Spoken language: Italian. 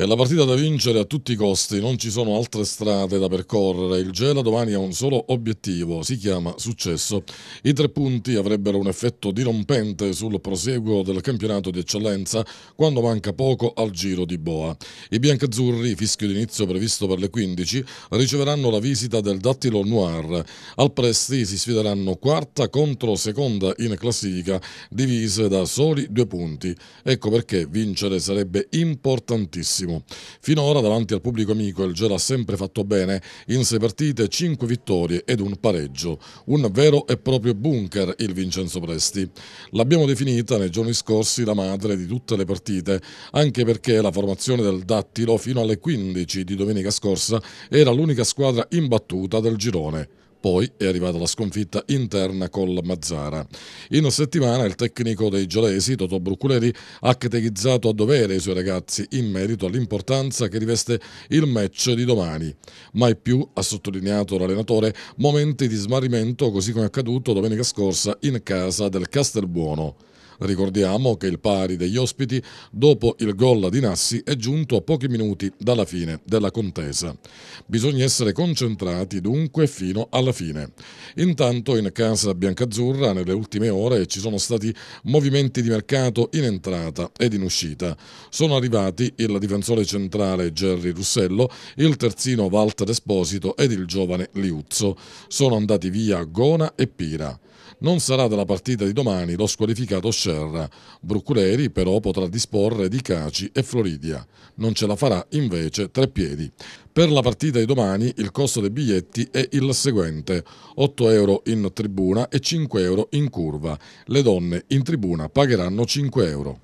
È la partita da vincere a tutti i costi, non ci sono altre strade da percorrere. Il Gela domani ha un solo obiettivo, si chiama successo. I tre punti avrebbero un effetto dirompente sul proseguo del campionato di eccellenza quando manca poco al giro di Boa. I biancazzurri, fischio d'inizio previsto per le 15, riceveranno la visita del Dattilo Noir. Al Presti si sfideranno quarta contro seconda in classifica, divise da soli due punti. Ecco perché vincere sarebbe importantissimo ottimo. Finora davanti al pubblico amico il Gela ha sempre fatto bene, in sei partite cinque vittorie ed un pareggio. Un vero e proprio bunker il Vincenzo Presti. L'abbiamo definita nei giorni scorsi la madre di tutte le partite, anche perché la formazione del Dattilo fino alle 15 di domenica scorsa era l'unica squadra imbattuta del girone poi è arrivata la sconfitta interna col Mazzara. In settimana il tecnico dei gialesi, Toto Bruculeri, ha categorizzato a dovere i suoi ragazzi in merito all'importanza che riveste il match di domani. Mai più, ha sottolineato l'allenatore, momenti di smarrimento così come accaduto domenica scorsa in casa del Castelbuono. Ricordiamo che il pari degli ospiti, dopo il gol di Nassi, è giunto a pochi minuti dalla fine della contesa. Bisogna essere concentrati dunque fino alla fine. Intanto in casa biancazzurra nelle ultime ore ci sono stati movimenti di mercato in entrata ed in uscita. Sono arrivati il difensore centrale Gerry Russello, il terzino Walter Esposito ed il giovane Liuzzo. Sono andati via Gona e Pira. Non sarà dalla partita di domani lo squalificato scelto Serra. Bruculeri però potrà disporre di Caci e Floridia. Non ce la farà invece Treppiedi. Per la partita di domani il costo dei biglietti è il seguente, 8 euro in tribuna e 5 euro in curva. Le donne in tribuna pagheranno 5 euro.